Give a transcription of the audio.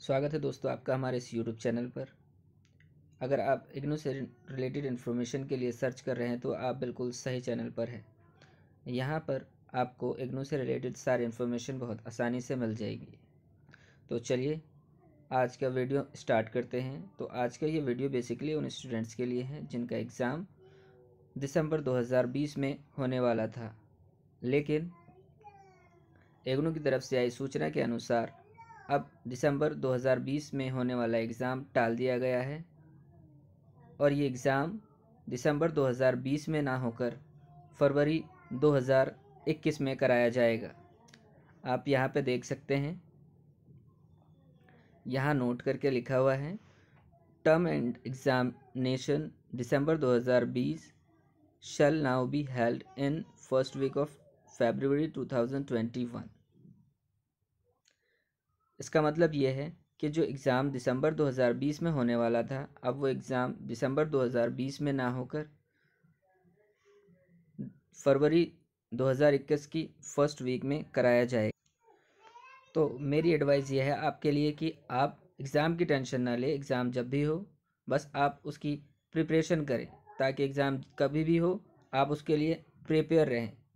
स्वागत है दोस्तों आपका हमारे इस यूट्यूब चैनल पर अगर आप इग्नू से रिलेटेड इन्फॉर्मेशन के लिए सर्च कर रहे हैं तो आप बिल्कुल सही चैनल पर हैं यहाँ पर आपको इग्नू से रिलेटेड सारी इन्फॉर्मेशन बहुत आसानी से मिल जाएगी तो चलिए आज का वीडियो स्टार्ट करते हैं तो आज का ये वीडियो बेसिकली उन स्टूडेंट्स के लिए है जिनका एग्ज़ाम दिसंबर 2020 में होने वाला था लेकिन एग्नो की तरफ से आई सूचना के अनुसार अब दिसंबर 2020 में होने वाला एग्ज़ाम टाल दिया गया है और ये एग्ज़ाम दिसंबर 2020 में ना होकर फरवरी 2021 में कराया जाएगा आप यहाँ पे देख सकते हैं यहाँ नोट करके लिखा हुआ है टर्म एंड एग्जामिनेशन दिसंबर 2020 shall now be held in first week of February 2021 इसका मतलब ये है कि जो एग्ज़ाम दिसंबर 2020 में होने वाला था अब वो एग्ज़ाम दिसंबर 2020 में ना होकर फरवरी 2021 की फ़र्स्ट वीक में कराया जाए तो मेरी एडवाइस ये है आपके लिए कि आप एग्ज़ाम की टेंशन ना लें एग्ज़ाम जब भी हो बस आप उसकी प्रिपरेशन करें ताकि एग्ज़ाम कभी भी हो आप उसके लिए प्रिपेयर रहें